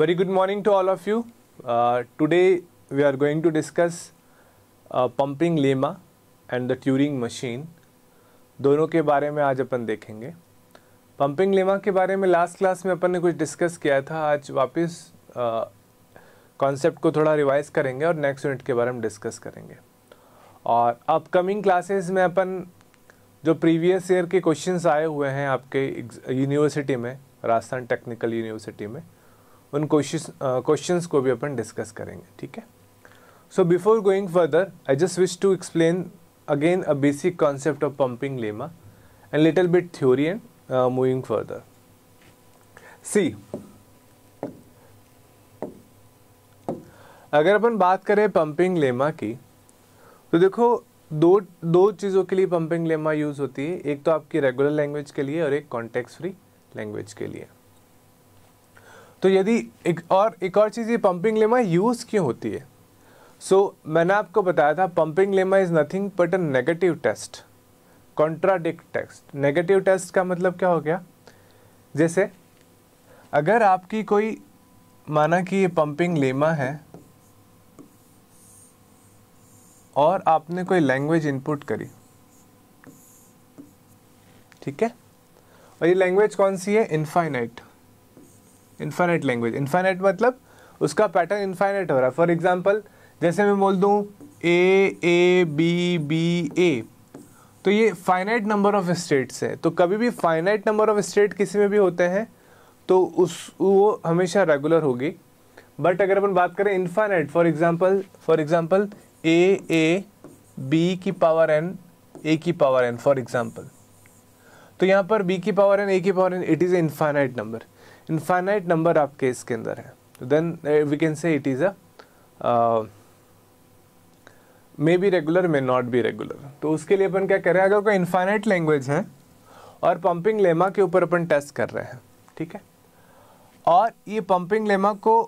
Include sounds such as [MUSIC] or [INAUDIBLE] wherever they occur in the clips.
Very good morning to all of you. Uh, today we are going to discuss uh, pumping lemma and the Turing machine दोनों के बारे में आज अपन देखेंगे pumping lemma के बारे में लास्ट क्लास में अपन ने कुछ डिस्कस किया था आज वापस कॉन्सेप्ट uh, को थोड़ा रिवाइज करेंगे और नेक्स्ट यूनिट के बारे में डिस्कस करेंगे और अपकमिंग क्लासेस में अपन जो प्रीवियस ईयर के क्वेश्चंस आए हुए हैं आपके यूनिवर्सिटी में राजस्थान टेक्निकल यूनिवर्सिटी में उन क्वेश्चन को भी अपन डिस्कस करेंगे ठीक है so before going further I just wish to explain again a basic concept of pumping lemma and little bit theory and moving further see अगर अपन बात करें पंपिंग लेमा की तो देखो दो दो चीज़ों के लिए पंपिंग लेमा यूज़ होती है एक तो आपकी रेगुलर लैंग्वेज के लिए और एक कॉन्टेक्ट फ्री लैंग्वेज के लिए तो यदि एक और एक और चीज़ ये पंपिंग लेमा यूज़ क्यों होती है सो so, मैंने आपको बताया था pumping lemma is nothing but a negative test contradict test negative test का मतलब क्या हो गया जैसे अगर आपकी कोई माना कि ये पंपिंग लेमा है और आपने कोई लैंग्वेज इनपुट करी ठीक है और ये लैंग्वेज कौन सी है इनफाइनाइट इन्फाइनइट लैंग्वेज इन्फाइनइट मतलब उसका पैटर्न इन्फाइनइट हो रहा है फॉर एग्जाम्पल जैसे मैं बोल दूँ ए ए बी बी ए तो ये फाइनाइट नंबर ऑफ स्टेट्स है तो कभी भी फाइनाइट नंबर ऑफ स्टेट किसी में भी होते हैं तो उस वो हमेशा रेगुलर होगी बट अगर अपन बात करें infinite for example for example A A B की पावर एन ए की पावर एन फॉर एग्जाम्पल तो यहाँ पर बी की पावर एन ए की power N it is a infinite number infinite number आपके इसके अंदर है then we can say it is a may be regular may not be regular तो उसके लिए अपन क्या कर रहे हैं अगर कोई इन्फाइनाइट लैंग्वेज है और पंपिंग लेमा के ऊपर अपन टेस्ट कर रहे हैं ठीक है और ये पंपिंग लेमा को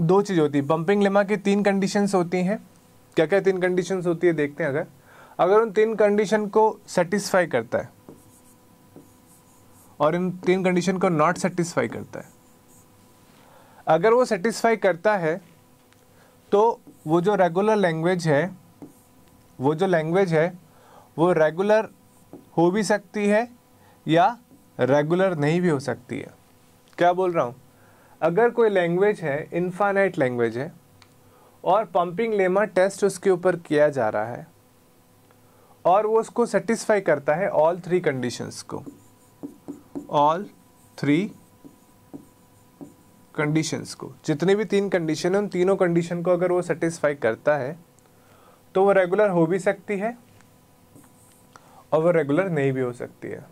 दो चीज़ होती है पंपिंग लेमा की तीन कंडीशंस होती हैं क्या क्या तीन कंडीशंस होती है देखते हैं अगर अगर उन तीन कंडीशन को सेटिस्फाई करता है और इन तीन कंडीशन को नॉट सेटिस्फाई करता है अगर वो सेटिस्फाई करता है तो वो जो रेगुलर लैंग्वेज है वो जो लैंग्वेज है वो रेगुलर हो भी सकती है या रेगुलर नहीं भी हो सकती है क्या बोल रहा हूँ अगर कोई लैंग्वेज है इन्फानाइट लैंग्वेज है और पंपिंग लेमा टेस्ट उसके ऊपर किया जा रहा है और वो उसको सेटिस्फाई करता है ऑल थ्री कंडीशंस को ऑल थ्री कंडीशंस को जितने भी तीन कंडीशन है उन तीनों कंडीशन को अगर वो सेटिस्फाई करता है तो वो रेगुलर हो भी सकती है और वो रेगुलर नहीं भी हो सकती है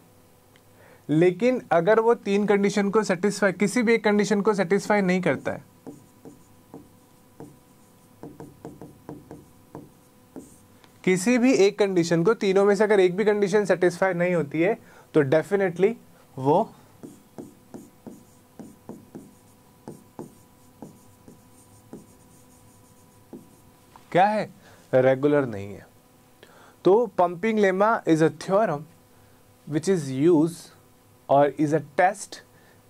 लेकिन अगर वो तीन कंडीशन को सेटिस्फाई किसी भी एक कंडीशन को सेटिस्फाई नहीं करता है किसी भी एक कंडीशन को तीनों में से अगर एक भी कंडीशन सेटिस्फाई नहीं होती है तो डेफिनेटली वो क्या है रेगुलर नहीं है तो pumping lemma is a theorem which is use और is a test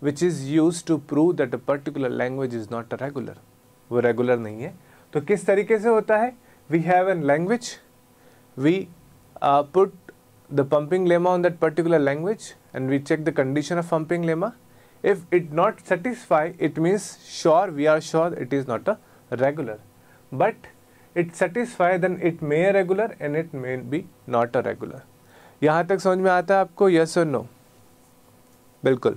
which is use to prove that a particular language is not a regular वो रेगुलर नहीं है तो किस तरीके से होता है we have an language we put the pumping lemma on that particular language and we check the condition of pumping lemma. If it not satisfy, it means sure, we are sure it is not a regular. But it satisfy, then it may regular and it may be not a regular. yahan tak samajh mein aata hai aapko yes or no bilkul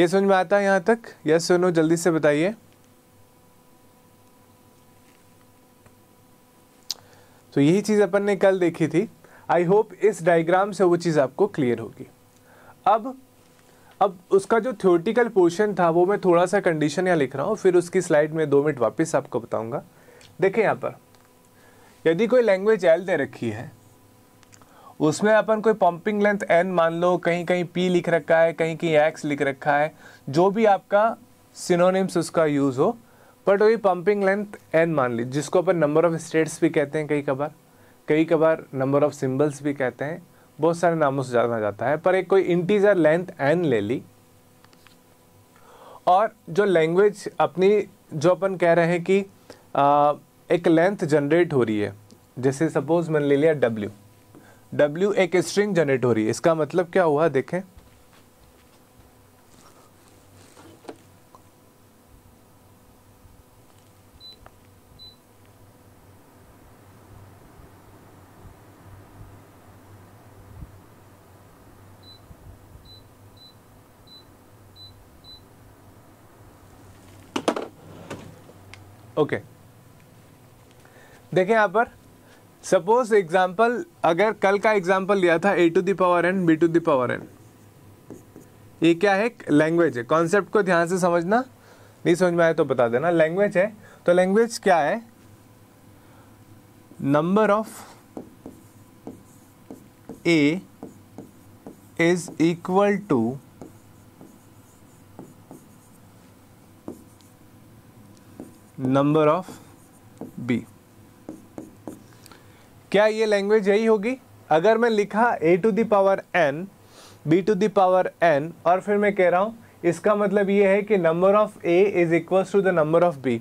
ye samajh mein aata hai yahan tak yes or no jaldi se bataiye तो यही चीज़ अपन ने कल देखी थी I hope इस diagram से वो चीज़ आपको क्लियर होगी अब अब उसका जो थ्योरेटिकल पोर्शन था वो मैं थोड़ा सा कंडीशन यहाँ लिख रहा हूँ फिर उसकी स्लाइड में दो मिनट वापस आपको बताऊँगा देखें यहाँ पर यदि कोई लैंग्वेज एल दे रखी है उसमें अपन कोई पम्पिंग लेंथ एन मान लो कहीं कहीं पी लिख रखा है कहीं कहीं एक्स लिख रखा है जो भी आपका सिनोनिम्स उसका यूज़ हो बट वही पंपिंग लेंथ एन मान ली जिसको अपन नंबर ऑफ स्टेट्स भी कहते हैं कई कबार कई कबार नंबर ऑफ सिम्बल्स भी कहते हैं बहुत सारे नामों से जाना जाता है पर एक कोई इंटीजर लेंथ एन ले ली और जो लैंग्वेज अपनी जो अपन कह रहे हैं कि आ, एक लेंथ जनरेट हो रही है जैसे सपोज मैंने ले लिया डब्ल्यू डब्ल्यू एक स्ट्रिंग जनरेट हो रही है इसका मतलब क्या हुआ देखें ओके देखें यहाँ पर सपोज एग्जाम्पल अगर कल का एग्जाम्पल लिया था A to the power N B to the power N ये क्या है लैंग्वेज है कॉन्सेप्ट को ध्यान से समझना नहीं समझ में आए तो बता देना लैंग्वेज है तो लैंग्वेज क्या है number of A is equal to number of B क्या ये लैंग्वेज यही होगी अगर मैं लिखा A to the power N B to the power N और फिर मैं कह रहा हूँ इसका मतलब ये है कि number of A is equals to the number of B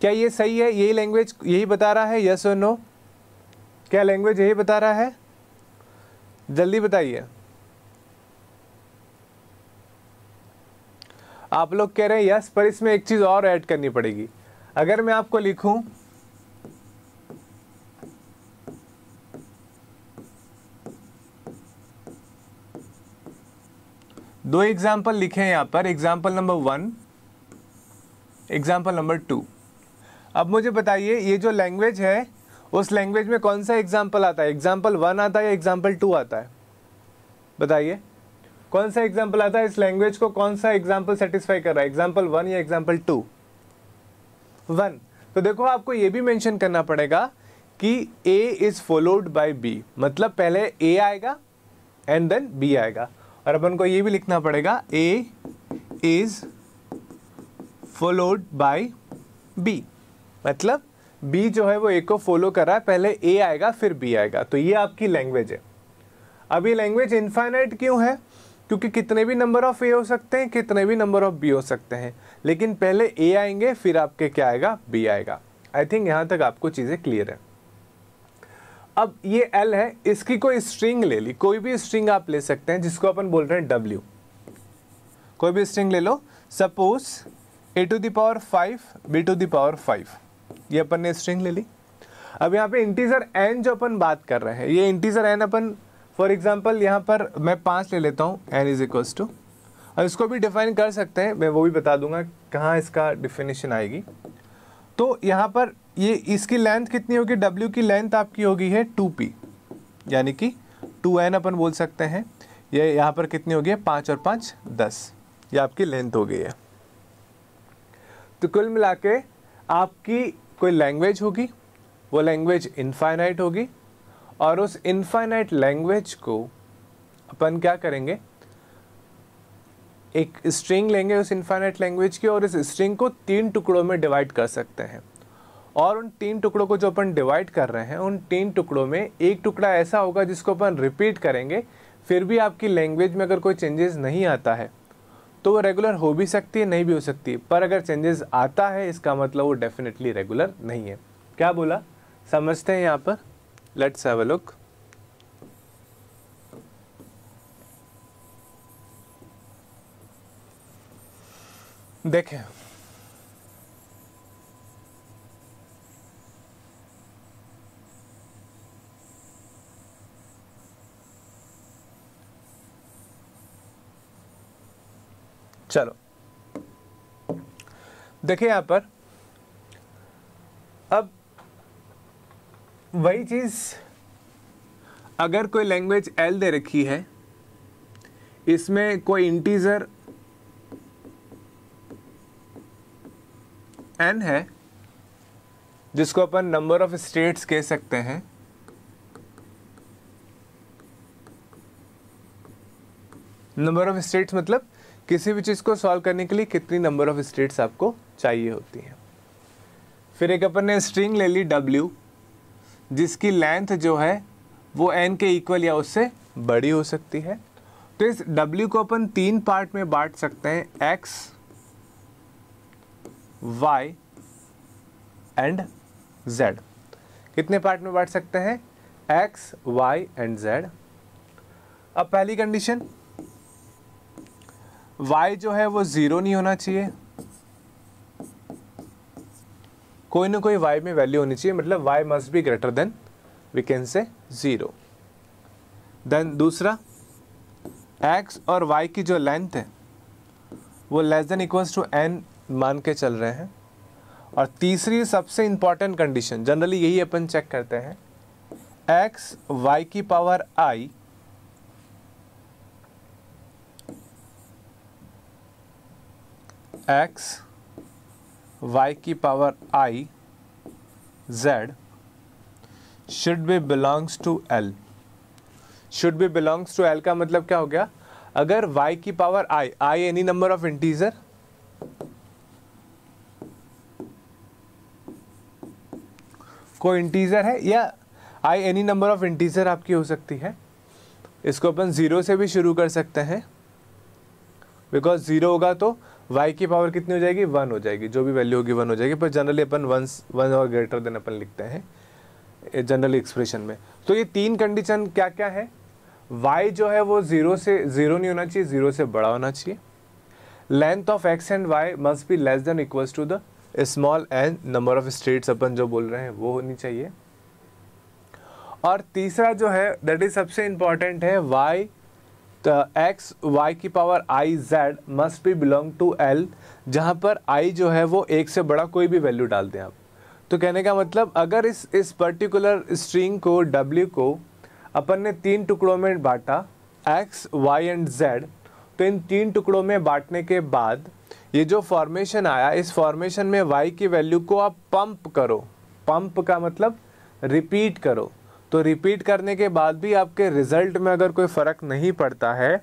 क्या ये सही है यही लैंग्वेज यही बता रहा है यस और नो क्या लैंग्वेज यही बता रहा है जल्दी बताइए आप लोग कह रहे हैं यस पर इसमें एक चीज़ और ऐड करनी पड़ेगी अगर मैं आपको लिखूं दो एग्जाम्पल लिखे हैं यहां पर example number one example number two अब मुझे बताइए ये जो लैंग्वेज है उस लैंग्वेज में कौन सा एग्जाम्पल आता है एग्जाम्पल वन आता है या एग्जाम्पल टू आता है बताइए कौन सा एग्जाम्पल आता है इस लैंग्वेज को कौन सा एग्जाम्पल सेटिस्फाई कर रहा है एग्जाम्पल वन या एग्जाम्पल टू वन तो देखो आपको ये भी मेंशन करना पड़ेगा कि A is followed by B मतलब पहले ए आएगा एंड देन बी आएगा और अपन को ये भी लिखना पड़ेगा A is followed by B मतलब बी जो है वो ए को फॉलो कर रहा है पहले ए आएगा फिर बी आएगा तो ये आपकी लैंग्वेज है अब ये लैंग्वेज इन्फाइनाइट क्यों है क्योंकि कितने भी नंबर ऑफ़ ए हो सकते हैं कितने भी नंबर ऑफ़ बी हो सकते हैं लेकिन पहले ए आएंगे फिर आपके क्या आएगा बी आएगा आई थिंक यहाँ तक आपको चीज़ें क्लियर है अब ये एल है इसकी कोई स्ट्रिंग ले ली कोई भी स्ट्रिंग आप ले सकते हैं जिसको अपन बोल रहे हैं डब्ल्यू कोई भी स्ट्रिंग ले लो suppose A to the power five B to the power five ये अपन ने स्ट्रिंग ले ली अब यहाँ पे इंटीजर एन जो अपन बात कर रहे हैं ये इंटीजर एन अपन फॉर एग्जाम्पल यहाँ पर मैं पाँच ले लेता हूँ एन इज इक्वल्स टू अब इसको भी डिफाइन कर सकते हैं मैं वो भी बता दूंगा कहाँ इसका डिफिनेशन आएगी तो यहाँ पर ये इसकी लेंथ कितनी होगी डब्ल्यू की लेंथ आपकी होगी है टू पी यानी कि टू एन अपन बोल सकते हैं ये यहाँ पर कितनी होगी है पाँच और पाँच दस ये आपकी लेंथ हो गई है तो कुल मिला के आपकी कोई लैंग्वेज होगी वो लैंग्वेज इनफाइनाइट होगी और उस इनफाइनाइट लैंग्वेज को अपन क्या करेंगे एक स्ट्रिंग लेंगे उस इन्फाइनाइट लैंग्वेज की और इस स्ट्रिंग को तीन टुकड़ों में डिवाइड कर सकते हैं और उन तीन टुकड़ों को जो अपन डिवाइड कर रहे हैं उन तीन टुकड़ों में एक टुकड़ा ऐसा होगा जिसको अपन रिपीट करेंगे फिर भी आपकी लैंग्वेज में अगर कोई चेंजेस नहीं आता है तो वो रेगुलर हो भी सकती है नहीं भी हो सकती पर अगर चेंजेस आता है इसका मतलब वो डेफिनेटली रेगुलर नहीं है क्या बोला समझते हैं यहाँ पर लेट्स हैव अ लुक देखें चलो देखिए यहां पर अब वही चीज़ अगर कोई लैंग्वेज एल दे रखी है इसमें कोई इंटीजर एन है जिसको अपन नंबर ऑफ स्टेट्स कह सकते हैं नंबर ऑफ स्टेट्स मतलब किसी भी चीज़ को सॉल्व करने के लिए कितनी नंबर ऑफ स्टेट्स आपको चाहिए होती हैं फिर एक अपन ने स्ट्रिंग ले ली डब्ल्यू जिसकी लेंथ जो है वो एन के इक्वल या उससे बड़ी हो सकती है तो इस डब्ल्यू को अपन तीन पार्ट में बांट सकते हैं एक्स y एंड z कितने पार्ट में बांट सकते हैं एक्स वाई एंड जेड अब पहली कंडीशन वाई जो है वो ज़ीरो नहीं होना चाहिए कोई ना कोई वाई में वैल्यू होनी चाहिए मतलब Y must be greater than we can say zero then दूसरा एक्स और वाई की जो लेंथ है वो less than equals to N मान के चल रहे हैं और तीसरी सबसे इम्पॉर्टेंट कंडीशन जनरली यही अपन चेक करते हैं एक्स वाई की पावर आई एक्स वाई की power I Z should be belongs to L should be belongs to L का मतलब क्या हो गया अगर y की power i i any number of integer कोई इंटीजर है या I any number of integer आपकी हो सकती है इसको अपन ज़ीरो से भी शुरू कर सकते हैं बिकॉज ज़ीरो होगा तो वाई की पावर कितनी हो जाएगी वन हो जाएगी जो भी वैल्यू होगी वन हो जाएगी पर जनरली अपन वन वन और ग्रेटर देन अपन लिखते हैं जनरल एक्सप्रेशन में तो ये तीन कंडीशन क्या क्या है वाई जो है वो ज़ीरो से ज़ीरो नहीं होना चाहिए ज़ीरो से बड़ा होना चाहिए length of X and Y must be less than equals to the small and number of states अपन जो बोल रहे हैं वो होनी चाहिए और तीसरा जो है दैट इज सबसे इम्पॉर्टेंट है वाई एक्स वाई की power I Z must be belong to L जहाँ पर आई जो है वो एक से बड़ा कोई भी वैल्यू डाल दें आप तो कहने का मतलब अगर इस इस पर्टिकुलर स्ट्रिंग को डब्ल्यू को अपन ने तीन टुकड़ों में बांटा एक्स वाई एंड जेड तो इन तीन टुकड़ों में बांटने के बाद ये जो फॉर्मेशन आया इस फॉर्मेशन में वाई की वैल्यू को आप पंप करो पंप का मतलब रिपीट करो तो रिपीट करने के बाद भी आपके रिजल्ट में अगर कोई फ़र्क नहीं पड़ता है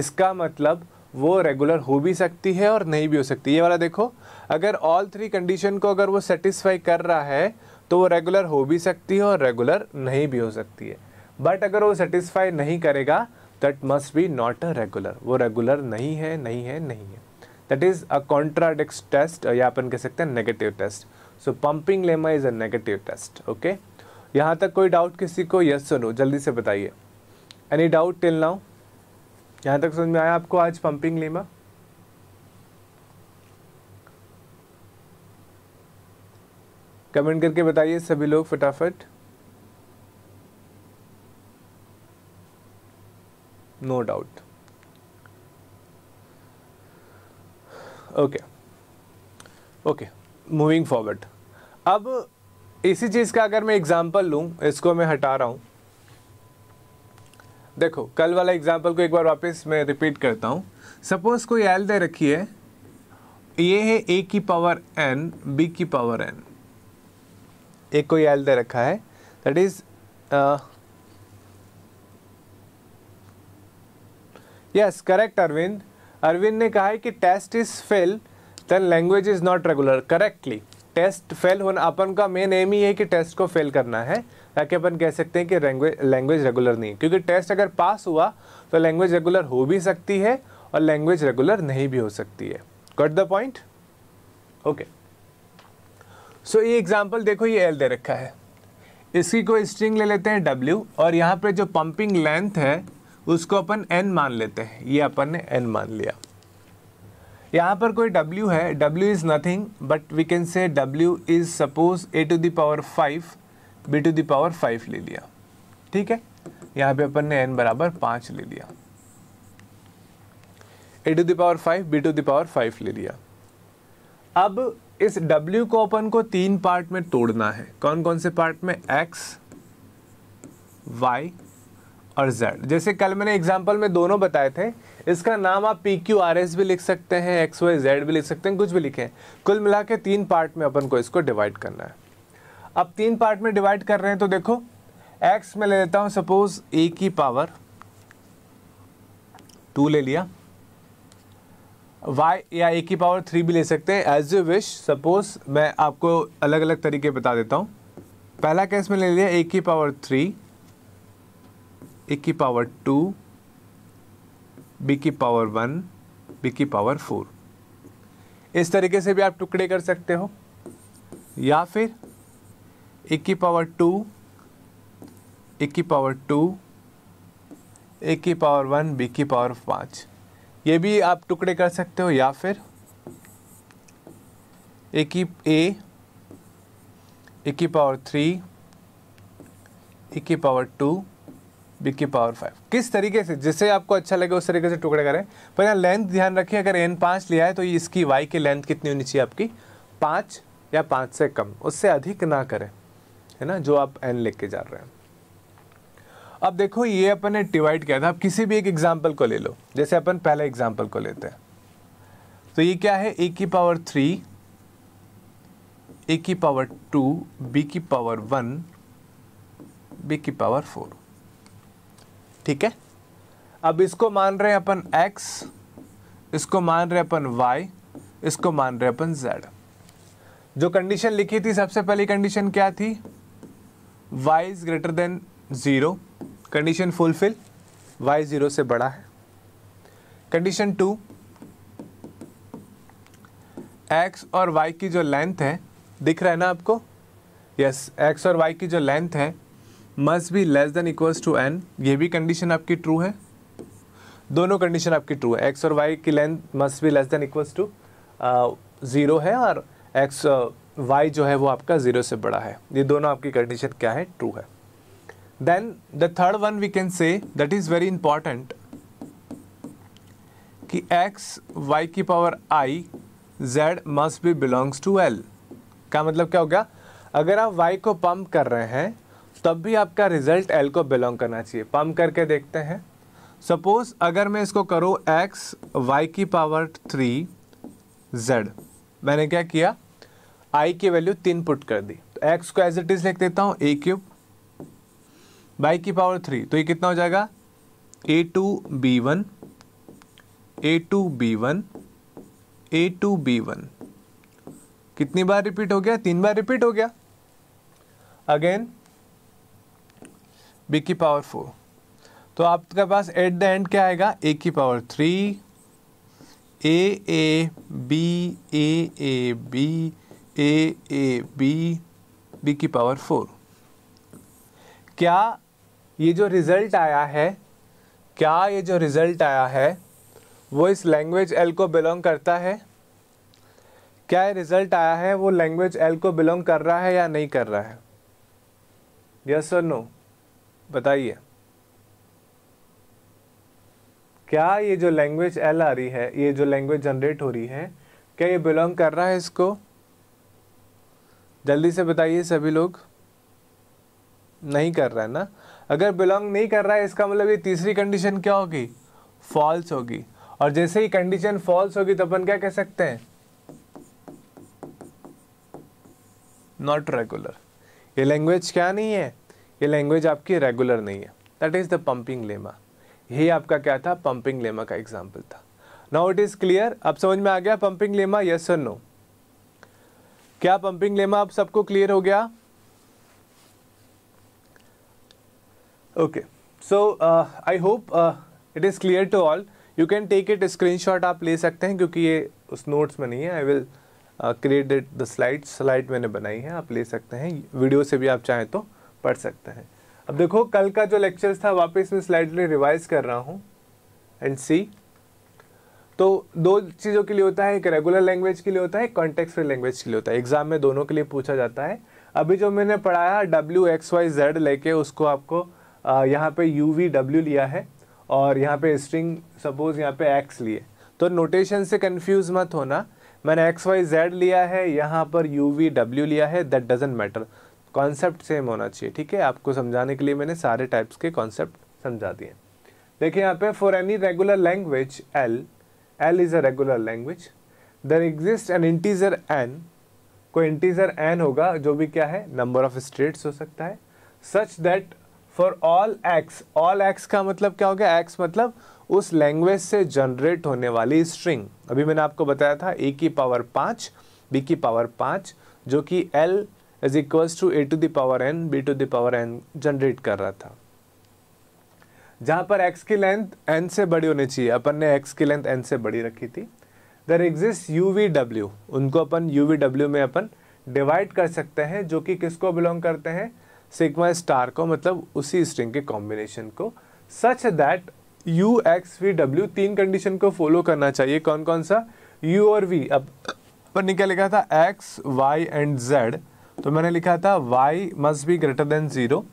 इसका मतलब वो रेगुलर हो भी सकती है और नहीं भी हो सकती ये वाला देखो अगर ऑल थ्री कंडीशन को अगर वो सेटिस्फाई कर रहा है तो वो रेगुलर हो भी सकती है और रेगुलर नहीं भी हो सकती है बट अगर वो सेटिस्फाई नहीं करेगा that must be not a regular वो रेगुलर नहीं है नहीं है नहीं है that is a contradicts test या अपन कह सकते हैं negative test so pumping lemma is a negative test okay यहाँ तक कोई डाउट किसी को यस सुनो जल्दी से बताइए एनी डाउट टिल नाउ यहाँ तक समझ में आया आपको आज पंपिंग लेमा कमेंट करके बताइए सभी लोग फटाफट no doubt. Okay okay moving forward अब इसी चीज़ का अगर मैं एग्ज़ाम्पल लूँ इसको मैं हटा रहा हूँ देखो कल वाला एग्ज़ाम्पल को एक बार वापस मैं रिपीट करता हूँ सपोज़ कोई एल दे रखी है ये है ए की पावर एन बी की पावर एन एक कोई एल दे रखा है that is yes correct Arvind Arvind ने कहा है कि test is fail then language is not regular correctly test fail होना अपन का मेन एम ही है कि टेस्ट को फेल करना है ताकि अपन कह सकते हैं कि लैंग्वेज रेगुलर नहीं क्योंकि टेस्ट अगर पास हुआ तो लैंग्वेज रेगुलर हो भी सकती है और लैंग्वेज रेगुलर नहीं भी हो सकती है cut the point okay so ये एग्जाम्पल देखो ये एल दे रखा है इसकी कोई स्ट्रिंग ले लेते हैं डब्ल्यू और यहाँ पे जो पंपिंग लेंथ है उसको अपन एन मान लेते हैं ये अपन ने एन मान लिया यहाँ पर कोई W है W is nothing but we can say W is suppose A to the power five B to the power five ले लिया ठीक है यहाँ पे अपन ने n बराबर पाँच ले लिया A to the power five B to the power five ले लिया अब इस W को अपन को तीन पार्ट में तोड़ना है कौन कौन से पार्ट में X Y और जेड जैसे कल मैंने एग्जाम्पल में दोनों बताए थे इसका नाम आप पी क्यू आर एस भी लिख सकते हैं एक्स वाई जेड भी लिख सकते हैं कुछ भी लिखें कुल मिला के तीन पार्ट में अपन को इसको डिवाइड करना है अब तीन पार्ट में डिवाइड कर रहे हैं तो देखो एक्स में ले लेता हूँ सपोज ए की पावर टू ले लिया वाई या ए की पावर थ्री भी ले सकते हैं एज यू विश सपोज मैं आपको अलग अलग तरीके बता देता हूँ पहला केस में ले लिया ए की पावर थ्री ए की पावर टू बी की पावर वन बी की पावर फोर इस तरीके से भी आप टुकड़े कर सकते हो या फिर ए की पावर टू ए की पावर टू ए की पावर वन बी की पावर पाँच ये भी आप टुकड़े कर सकते हो या फिर ए की ए की पावर थ्री ए की पावर टू बिग की पावर फाइव किस तरीके से जिससे आपको अच्छा लगे उस तरीके से टुकड़े करें पर यहाँ लेंथ ध्यान रखिए अगर एन पाँच लिया है तो इसकी वाई की लेंथ कितनी होनी चाहिए आपकी पाँच या पाँच से कम उससे अधिक ना करें है ना जो आप एन लेके जा रहे हैं अब देखो ये अपन ने डिवाइड किया था आप किसी भी एक एग्जाम्पल को ले लो जैसे अपन पहले एग्जाम्पल को लेते हैं तो ये क्या है ए e की पावर थ्री ए की पावर टू बी की पावर वन बी की पावर फोर ठीक है अब इसको मान रहे हैं अपन x इसको मान रहे अपन y इसको मान रहे अपन z जो कंडीशन लिखी थी सबसे पहली कंडीशन क्या थी y is greater than zero condition fulfil y zero से बड़ा है कंडीशन टू x और y की जो लेंथ है दिख रहा है ना आपको यस yes, x और y की जो लेंथ है must be less than equals to N ये भी कंडीशन आपकी ट्रू है दोनों कंडीशन आपकी ट्रू है एक्स और वाई की length must be less than equals to zero है और एक्स वाई जो है वो आपका ज़ीरो से बड़ा है ये दोनों आपकी कंडीशन क्या है ट्रू है then the third one we can say that is very important कि एक्स वाई की power I Z must be belongs to L का मतलब क्या हो गया अगर आप वाई को पंप कर रहे हैं तब भी आपका रिजल्ट एल को बिलोंग करना चाहिए पम करके देखते हैं सपोज अगर मैं इसको करूँ एक्स वाई की पावर थ्री जेड मैंने क्या किया आई की वैल्यू तीन पुट कर दी तो एक्स को एज इट इज़ लिख देता हूँ ए क्यूब वाई की पावर थ्री तो ये कितना हो जाएगा A two B one A two B one A two B one कितनी बार रिपीट हो गया तीन बार रिपीट हो गया अगेन बी की पावर फोर तो आपके पास एट द एंड क्या आएगा ए की power three A A B A A B A A B B की पावर फोर क्या ये जो रिज़ल्ट आया है क्या ये जो रिज़ल्ट आया है वो इस लैंग्वेज एल को बिलोंग करता है क्या ये रिज़ल्ट आया है वो लैंग्वेज एल को बिलोंग कर रहा है या नहीं कर रहा है यस और नो बताइए क्या ये जो लैंग्वेज एल आ रही है ये जो लैंग्वेज जनरेट हो रही है क्या ये बिलोंग कर रहा है इसको जल्दी से बताइए सभी लोग नहीं कर रहा है ना अगर बिलोंग नहीं कर रहा है इसका मतलब ये तीसरी कंडीशन क्या होगी फॉल्स होगी और जैसे ही कंडीशन फॉल्स होगी तो अपन क्या कह सकते हैं नॉट रेगुलर ये लैंग्वेज क्या नहीं है ये लैंग्वेज आपकी रेगुलर नहीं है that is the pumping lemma यही आपका क्या था पम्पिंग लेमा का एग्जाम्पल था नाउ इट इज़ क्लियर अब समझ में आ गया पम्पिंग लेमा यस और नो क्या पंपिंग लेमा आप सबको क्लियर हो गया okay so I hope it is clear to all you can take it screenshot आप ले सकते हैं क्योंकि ये उस नोट्स में नहीं है I will create the slide slide मैंने बनाई है आप ले सकते हैं वीडियो से भी आप चाहें तो पढ़ सकते हैं अब देखो कल का जो लेक्चर था वापस मैं स्लाइडली रिवाइज कर रहा हूँ एंड सी तो दो चीज़ों के लिए होता है एक रेगुलर लैंग्वेज के लिए होता है एक कॉन्टेक्स्ट लैंग्वेज के लिए होता है एग्जाम में दोनों के लिए पूछा जाता है अभी जो मैंने पढ़ाया डब्ल्यू एक्स वाई जेड लेके उसको आपको यहाँ पे यू वी डब्ल्यू लिया है और यहाँ पे स्ट्रिंग सपोज यहाँ पे एक्स लिए तो नोटेशन से कन्फ्यूज मत होना मैंने एक्स वाई जेड लिया है यहाँ पर यू वी डब्ल्यू लिया है that doesn't matter concept same होना चाहिए ठीक है आपको समझाने के लिए मैंने सारे टाइप्स के कॉन्सेप्ट समझा दिए देखिए यहाँ पे for any regular language L L is a regular language there exist an integer N कोई इंटीजर एन होगा जो भी क्या है नंबर ऑफ स्टेट्स हो सकता है such that for all X all X का मतलब क्या हो गया एक्स मतलब उस लैंग्वेज से जनरेट होने वाली स्ट्रिंग अभी मैंने आपको बताया था ए की पावर पाँच बी की पावर पाँच जो कि L is equals to A to the power N B to the power N generate कर रहा था जहाँ पर एक्स की लेंथ एन से बड़ी होनी चाहिए अपन ने एक्स की लेंथ एन से बड़ी रखी थी there exist U V W उनको अपन यू वी डब्ल्यू में अपन डिवाइड कर सकते हैं जो कि किसको बिलोंग करते हैं सिग्मा स्टार को मतलब उसी स्ट्रिंग के कॉम्बिनेशन को such that U X V W तीन कंडीशन को फॉलो करना चाहिए कौन कौन सा यू और वी अब पर निकल लिखा था एक्स वाई एंड जेड तो मैंने लिखा था y must be greater than zero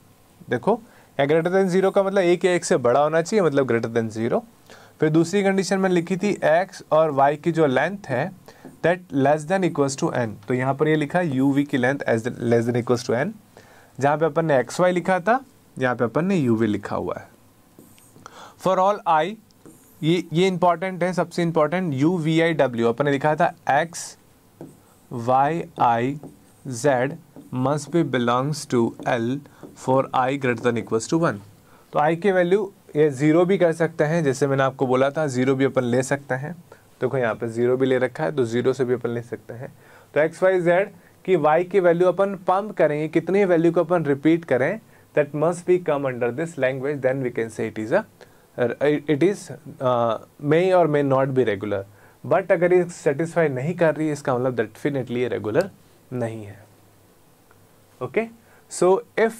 देखो या ग्रेटर देन ज़ीरो का मतलब एक या एक से बड़ा होना चाहिए मतलब ग्रेटर देन ज़ीरो फिर दूसरी कंडीशन में लिखी थी x और y की जो लेंथ है that less than equals to n तो यहाँ पर ये यह लिखा यू वी की length is less than equals to n जहाँ पे अपन ने एक्स वाई लिखा था यहाँ पे अपन ने यू वी लिखा हुआ है फॉर ऑल आई ये ये इंपॉर्टेंट है सबसे इंपॉर्टेंट यू वी आई डब्ल्यू अपन ने लिखा था x y i z must be belongs to L for i greater than equals to one तो i की वैल्यू ये ज़ीरो भी कर सकते हैं जैसे मैंने आपको बोला था ज़ीरो भी अपन ले सकते हैं देखो यहाँ पे ज़ीरो भी ले रखा है तो ज़ीरो से भी अपन ले सकते हैं तो एक्स वाई जेड की वाई की वैल्यू अपन पंप करेंगे कितनी वैल्यू को अपन रिपीट करें that must be come under this language then we can say it is a it is may और may not be regular but अगर ये सेटिस्फाई नहीं कर रही है इसका मतलब डेफिनेटली रेगुलर नहीं है okay so if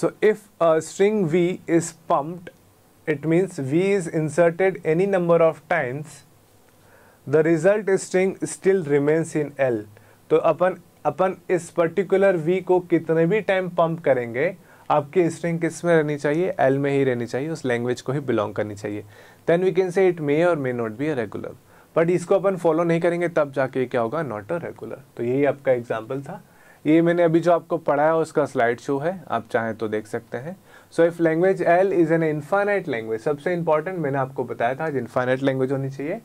so if a v is is it means v is inserted any number of times the result result string still remains in l तो अपन अपन इस पर्टिकुलर वी को कितने भी टाइम पंप करेंगे आपकी स्ट्रिंग किस में रहनी चाहिए एल में ही रहनी चाहिए उस लैंग्वेज को ही बिलोंग करनी चाहिए then we can say it may और may not be a regular but इसको अपन फॉलो नहीं करेंगे तब जाके क्या होगा नॉट अ रेगुलर तो यही आपका एग्जाम्पल था ये मैंने अभी जो आपको पढ़ाया उसका स्लाइड शो है आप चाहें तो देख सकते हैं so if language l is an infinite language सबसे इंपॉर्टेंट मैंने आपको बताया था आज इन्फाइनाइट लैंग्वेज होनी चाहिए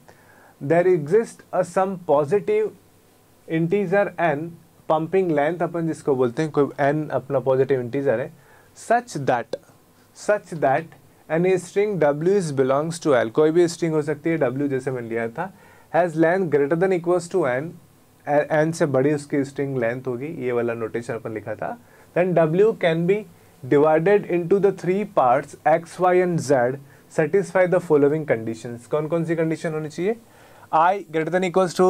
there exist a some positive integer n pumping length अपन जिसको बोलते हैं कोई एन अपना पॉजिटिव इंटीजर है such that such that a string डब्ल्यू इज बिलोंग्स टू एल कोई भी स्ट्रिंग हो सकती है डब्ल्यू जैसे मैंने लिया था has length greater than equals to n n से बड़ी उसकी स्ट्रिंग लेंथ होगी ये वाला नोटेशन अपन लिखा था देन डब्ल्यू can be divided to the three parts x y and z satisfy the following condition कौन कौन सी कंडीशन होनी चाहिए i greater than equals to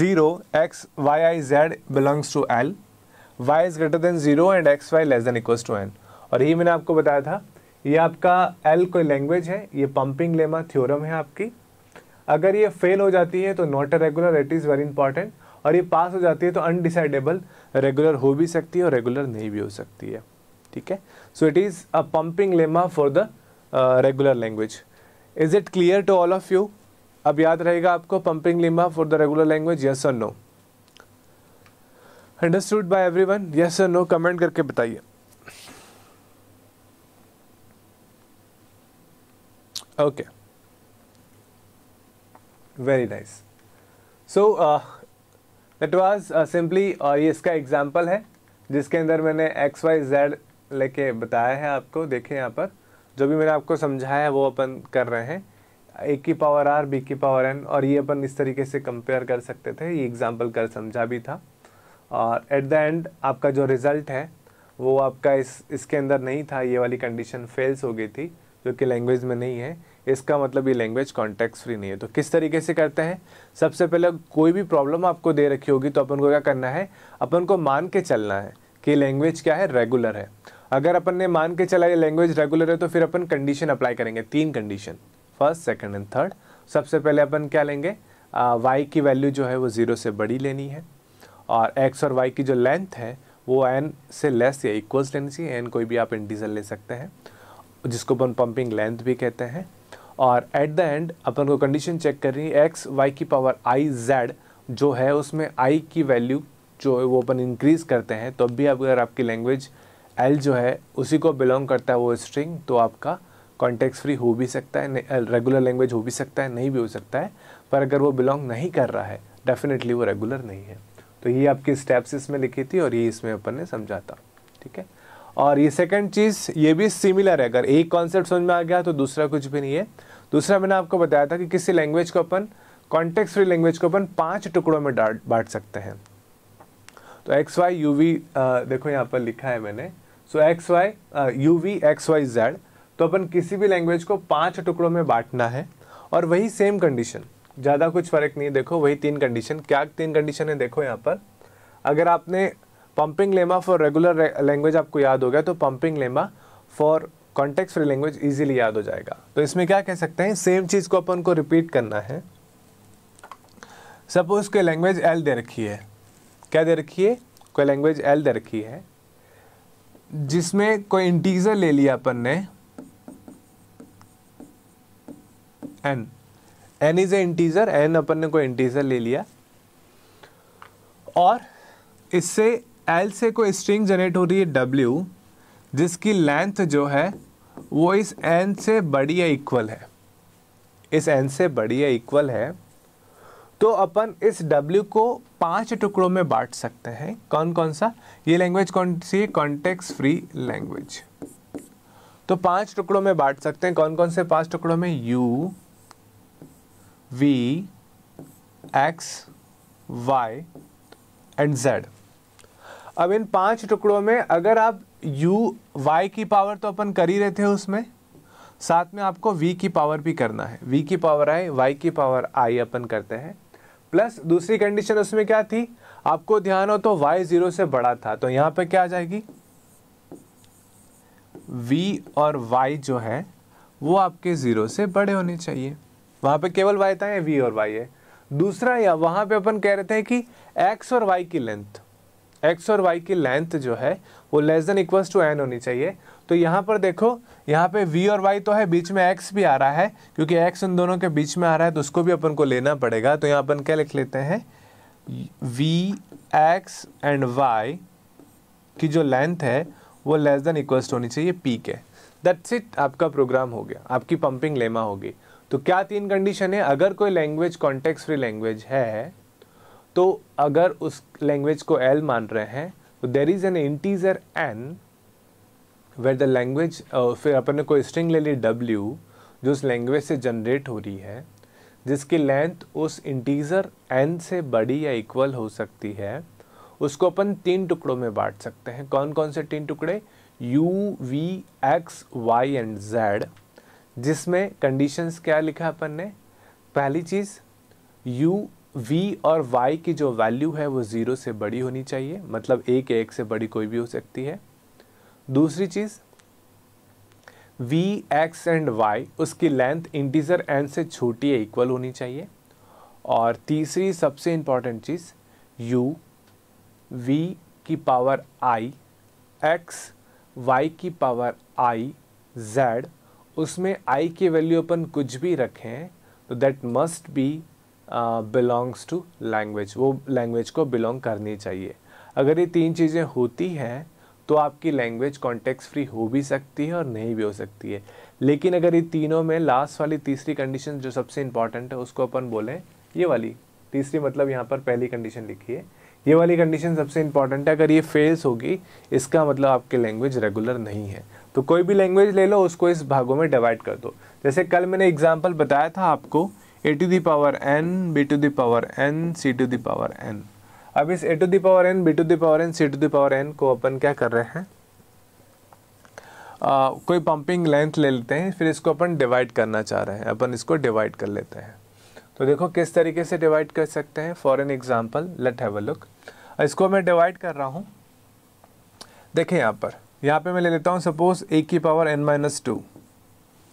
zero x y i z belongs to l y is greater than zero and x y less than equals to n और यही मैंने आपको बताया था ये आपका एल कोई लैंग्वेज है ये पंपिंग लेमा थ्योरम है आपकी अगर ये फेल हो जाती है तो not a regular it is very important और ये पास हो जाती है तो अनडिसाइडेबल रेगुलर हो भी सकती है और रेगुलर नहीं भी हो सकती है ठीक है so it is a pumping lemma for the regular language is it clear to all of you अब याद रहेगा आपको pumping lemma for the regular language yes और no understood by one yes और नो कमेंट करके बताइए Okay. Very nice. So uh, that was uh, simply uh, ये इसका एग्जाम्पल है जिसके अंदर मैंने एक्स वाई जेड लेके बताया है आपको देखें यहाँ पर जो भी मैंने आपको समझाया है वो अपन कर रहे हैं ए की पावर आर बी की पावर एन और ये अपन इस तरीके से कंपेयर कर सकते थे ये एग्जाम्पल कर समझा भी था और एट द एंड आपका जो रिज़ल्ट है वो आपका इस इसके अंदर नहीं था ये वाली कंडीशन फेल्स हो गई थी जो कि लैंग्वेज में नहीं है इसका मतलब ये लैंग्वेज कॉन्टेक्स्ट फ्री नहीं है तो किस तरीके से करते हैं सबसे पहले कोई भी प्रॉब्लम आपको दे रखी होगी तो अपन को क्या करना है अपन को मान के चलना है कि लैंग्वेज क्या है रेगुलर है अगर अपन ने मान के चला ये लैंग्वेज रेगुलर है तो फिर अपन कंडीशन अप्लाई करेंगे तीन condition first second and third सबसे पहले अपन क्या लेंगे वाई की वैल्यू जो है वो ज़ीरो से बड़ी लेनी है और एक्स और वाई की जो लेंथ है वो एन से लेस या इक्वल्स लेनी चाहिए एन कोई भी आप इंटीजर ले सकते हैं जिसको अपन पंपिंग लेंथ भी कहते हैं और एट द एंड अपन को कंडीशन चेक कर रही है एक्स वाई की पावर आई जेड जो है उसमें आई की वैल्यू जो है वो अपन इंक्रीज़ करते हैं तो भी अगर आपकी लैंग्वेज एल जो है उसी को बिलोंग करता है वो स्ट्रिंग तो आपका कॉन्टेक्स फ्री हो भी सकता है रेगुलर लैंग्वेज हो भी सकता है नहीं भी हो सकता है पर अगर वो बिलोंग नहीं कर रहा है डेफिनेटली वो रेगुलर नहीं है तो ये आपकी स्टेप्स इसमें लिखी थी और ये इसमें अपन ने समझा था ठीक है और ये सेकंड चीज़ ये भी सिमिलर है अगर एक कॉन्सेप्ट समझ में आ गया तो दूसरा कुछ भी नहीं है दूसरा मैंने आपको बताया था कि किसी लैंग्वेज को अपन कॉन्टेक्स फ्री लैंग्वेज को अपन पांच टुकड़ों में बांट सकते हैं तो एक्स वाई यू वी देखो यहाँ पर लिखा है मैंने so x y u v x y z तो अपन किसी भी लैंग्वेज को पांच टुकड़ों में बांटना है और वही सेम कंडीशन ज़्यादा कुछ फर्क नहीं है देखो वही तीन कंडीशन क्या तीन कंडीशन है देखो यहाँ पर अगर आपने pumping lemma for regular language आपको याद हो गया तो pumping lemma for context free language easily याद हो जाएगा तो इसमें क्या कह सकते हैं सेम चीज़ को अपन को रिपीट करना है सपोज कोई लैंग्वेज एल दे रखी है क्या दे रखी है कोई लैंग्वेज एल दे रखी है जिसमें कोई इंटीजर ले लिया अपन ने n n is a integer N अपन ने कोई इंटीजर ले लिया और इससे एल से कोई स्ट्रिंग जनरेट हो रही है डब्ल्यू जिसकी लेंथ जो है वो इस एन से बड़ी या इक्वल है इस एन से बड़ी या इक्वल है तो अपन इस डब्ल्यू को पांच टुकड़ों में बांट सकते हैं कौन कौन सा ये लैंग्वेज कौन सी है कॉन्टेक्स फ्री लैंग्वेज तो पांच टुकड़ों में बांट सकते हैं कौन कौन से पांच टुकड़ों में u v x y and z अब इन पांच टुकड़ों में अगर आप u y की पावर तो अपन कर ही रहे थे उसमें साथ में आपको v की पावर भी करना है v की पावर आई y की पावर आई अपन करते हैं प्लस दूसरी कंडीशन उसमें क्या थी आपको ध्यान हो तो y जीरो से बड़ा था तो यहाँ पे क्या आ जाएगी v और y जो है वो आपके ज़ीरो से बड़े होने चाहिए वहाँ पे केवल y था या v और y है दूसरा या वहाँ पे अपन कह रहे थे कि x और y की लेंथ एक्स और वाई की लेंथ जो है वो less than equals to n होनी चाहिए तो यहाँ पर देखो यहाँ पे वी और वाई तो है बीच में एक्स भी आ रहा है क्योंकि एक्स उन दोनों के बीच में आ रहा है तो उसको भी अपन को लेना पड़ेगा तो यहाँ अपन क्या लिख लेते हैं वी एक्स एंड वाई की जो लेंथ है वो लेस देन इक्वल्स होनी चाहिए पी के दैट्स इट आपका प्रोग्राम हो गया आपकी पंपिंग लेमा होगी तो क्या तीन कंडीशन है अगर कोई लैंग्वेज कॉन्टेक्स्ट फ्री लैंग्वेज है तो अगर उस लैंग्वेज को एल मान रहे हैं तो there is an integer n where the language फिर अपन ने कोई स्ट्रिंग ले ली डब्ल्यू जो उस लैंग्वेज से जनरेट हो रही है जिसकी लेंथ उस इंटीजर एन से बड़ी या इक्वल हो सकती है उसको अपन तीन टुकड़ों में बांट सकते हैं कौन कौन से तीन टुकड़े u v x y and z जिसमें कंडीशंस क्या लिखा अपन ने पहली चीज़ यू v और y की जो वैल्यू है वो ज़ीरो से बड़ी होनी चाहिए मतलब एक के एक से बड़ी कोई भी हो सकती है दूसरी चीज़ v, x एंड y उसकी लेंथ इंटीजर एन से छोटी या इक्वल होनी चाहिए और तीसरी सबसे इम्पॉर्टेंट चीज़ u, v की पावर i, x, y की पावर i, z उसमें i की वैल्यू अपन कुछ भी रखें तो that must be belongs to language वो लैंग्वेज को बिलोंग करनी चाहिए अगर ये तीन चीज़ें होती हैं तो आपकी लैंग्वेज कॉन्टेक्स फ्री हो भी सकती है और नहीं भी हो सकती है लेकिन अगर ये तीनों में लास्ट वाली तीसरी कंडीशन जो सबसे इम्पॉर्टेंट है उसको अपन बोलें ये वाली तीसरी मतलब यहाँ पर पहली कंडीशन लिखी है ये वाली कंडीशन सबसे इंपॉर्टेंट है अगर ये फेल्स होगी इसका मतलब आपकी लैंग्वेज रेगुलर नहीं है तो कोई भी लैंग्वेज ले लो उसको इस भागों में डिवाइड कर दो जैसे कल मैंने एग्जाम्पल बताया था आपको a to the power N B to the power n c to the power n अब इस a to the power N B to the power n c to the power n को अपन क्या कर रहे हैं आ, कोई पंपिंग लेंथ ले लेते हैं फिर इसको अपन डिवाइड करना चाह रहे हैं अपन इसको डिवाइड कर लेते हैं तो देखो किस तरीके से डिवाइड कर सकते हैं for an example let have a look इसको मैं डिवाइड कर रहा हूँ देखें यहाँ पर यहाँ पे मैं ले लेता हूँ सपोज ए की पावर एन माइनस टू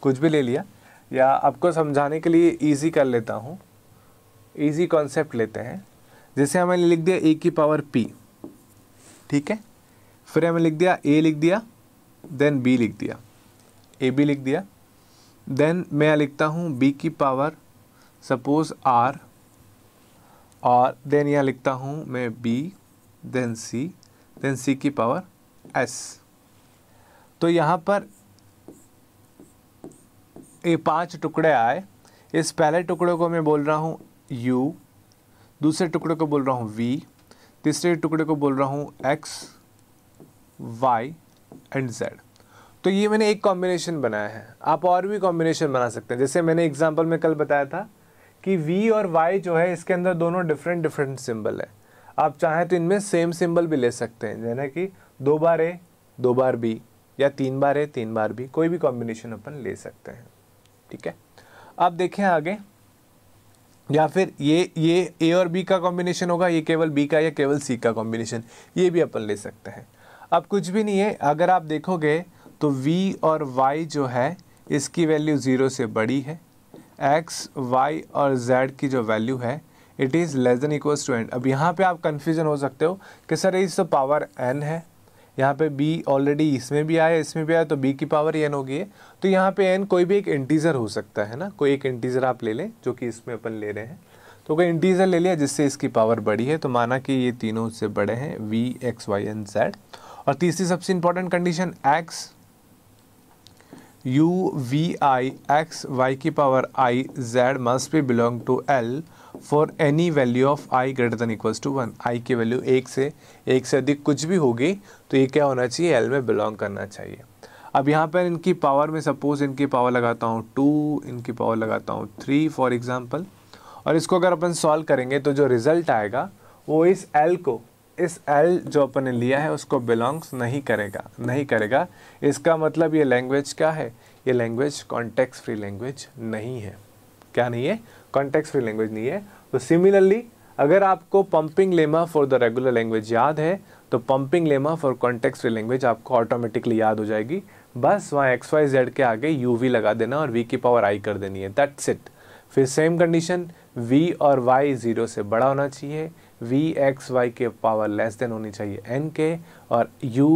कुछ भी ले लिया या आपको समझाने के लिए ईजी कर लेता हूँ ईजी कॉन्सेप्ट लेते हैं जैसे हमें लिख दिया ए की पावर पी ठीक है फिर हमें लिख दिया ए लिख दिया देन बी लिख दिया ए बी लिख दिया देन मैं लिखता हूँ बी की पावर सपोज आर और देन यहाँ लिखता हूँ मैं b then c then c की पावर एस तो यहाँ पर ये पांच टुकड़े आए इस पहले टुकड़े को मैं बोल रहा हूँ यू दूसरे टुकड़े को बोल रहा हूँ वी तीसरे टुकड़े को बोल रहा हूँ एक्स वाई एंड जेड तो ये मैंने एक कॉम्बिनेशन बनाया है आप और भी कॉम्बिनेशन बना सकते हैं जैसे मैंने एग्जाम्पल में कल बताया था कि वी और वाई जो है इसके अंदर दोनों डिफरेंट डिफरेंट सिंबल है आप चाहें तो इनमें सेम सिंबल भी ले सकते हैं जैसे कि दो बार ए दो बार बी या तीन बार ए तीन बार बी कोई भी कॉम्बिनेशन अपन ले सकते हैं ठीक है अब देखें आगे या फिर ये ये ए और बी का कॉम्बिनेशन होगा ये केवल बी का या केवल सी का कॉम्बिनेशन ये भी अपन ले सकते हैं अब कुछ भी नहीं है अगर आप देखोगे तो वी और वाई जो है इसकी वैल्यू ज़ीरो से बड़ी है एक्स वाई और जेड की जो वैल्यू है it is less than equals to and अब यहाँ पे आप कन्फ्यूजन हो सकते हो कि सर इस तो पावर एन है यहाँ पे b ऑलरेडी इसमें भी आया इसमें भी आया तो b की पावर एन होगी तो यहाँ पे n कोई भी एक इंटीजर हो सकता है ना कोई एक इंटीजर आप ले लें जो कि इसमें अपन ले रहे हैं तो कोई इंटीजर ले लिया जिससे इसकी पावर बड़ी है तो माना कि ये तीनों उससे बड़े हैं v x y and z और तीसरी सबसे important condition x u v i x y की पावर i z मस्ट भी belong to l for any value of i greater than equals to one i की value एक से एक से अधिक कुछ भी होगी तो ये क्या होना चाहिए एल में बिलोंग करना चाहिए अब यहाँ पर इनकी पावर में सपोज इनकी पावर लगाता हूँ टू इनकी पावर लगाता हूँ थ्री फॉर एग्ज़ाम्पल और इसको अगर अपन सॉल्व करेंगे तो जो रिज़ल्ट आएगा वो इस एल को इस एल जो अपन ने लिया है उसको बिलोंग्स नहीं करेगा नहीं करेगा इसका मतलब ये लैंग्वेज क्या है ये लैंग्वेज कॉन्टेक्स्ट फ्री लैंग्वेज नहीं है क्या नहीं है कॉन्टेक्स फ्री लैंग्वेज नहीं है तो सिमिलरली अगर आपको pumping lemma for the regular language याद है तो pumping lemma for context free language आपको ऑटोमेटिकली याद हो जाएगी बस वहाँ एक्स वाई जेड के आगे यू वी लगा देना और वी की पावर आई कर देनी है दैट्स इट फिर सेम कंडीशन वी और वाई ज़ीरो से बड़ा होना चाहिए वी एक्स वाई के पावर लेस देन होनी चाहिए एन के और यू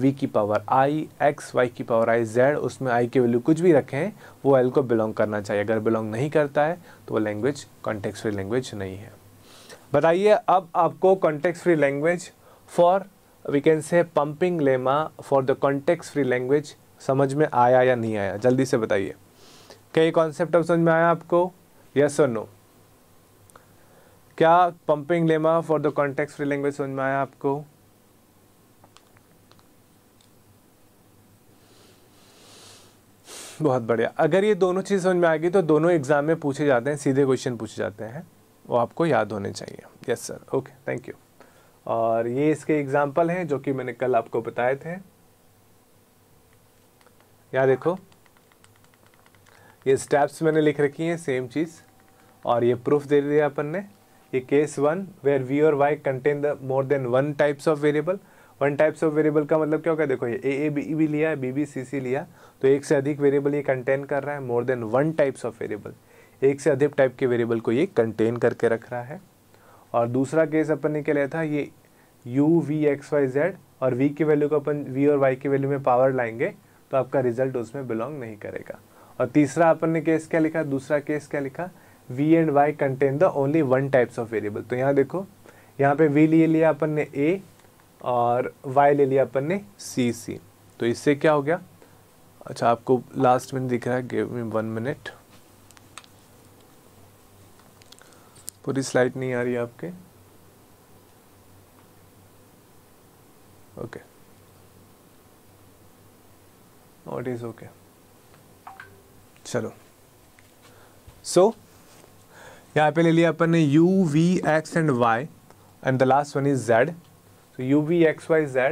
v की पावर आई एक्स वाई की पावर आई जेड उसमें आई की वैल्यू कुछ भी रखें वो एल को बिलोंग करना चाहिए अगर बिलोंग नहीं करता है तो वो लैंग्वेज कॉन्टेक्स फ्री लैंग्वेज नहीं है बताइए अब आपको context free language for we can say pumping lemma for the context free language समझ में आया या नहीं आया जल्दी से बताइए क्या ये कॉन्सेप्ट अब समझ में आया आपको यस और नो क्या pumping lemma for the context free language समझ में आया आपको [LAUGHS] बहुत बढ़िया अगर ये दोनों चीज़ समझ में आ गई तो दोनों एग्ज़ाम में पूछे जाते हैं सीधे क्वेश्चन पूछे जाते हैं वो आपको याद होने चाहिए yes sir okay thank you और ये इसके एग्ज़ाम्पल हैं जो कि मैंने कल आपको बताए थे या देखो ये स्टेप्स मैंने लिख रखी हैं सेम चीज़ और ये प्रूफ दे दिया अपन ने ये केस वन वेयर वी और y contain the more than one types of variable one types of variable का मतलब क्या होगा देखो ये ए ए बी भी लिया है बी बी सी सी लिया तो एक से अधिक वेरिएबल ये कंटेन कर रहा है more than one types of variable एक से अधिक टाइप के वेरिएबल को ये कंटेन करके रख रहा है और दूसरा केस अपन ने क्या लिया था ये u v x y z और वी की वैल्यू को अपन वी और वाई की वैल्यू में पावर लाएंगे तो आपका रिजल्ट उसमें बिलोंग नहीं करेगा और तीसरा अपन ने केस क्या लिखा दूसरा केस क्या लिखा v and y contain the only one types of variable तो यहाँ देखो यहाँ पे वी लिए लिया अपन ने ए और वाई ले लिया अपन ने सी सी तो इससे क्या हो गया अच्छा आपको लास्ट मिनट दिख रहा है गिव मी वन मिनट पूरी स्लाइड नहीं आ रही आपके ओके और इज ओके चलो सो so, यहाँ पे ले लिया अपन ने u v x and y and the last one is z so u v x y z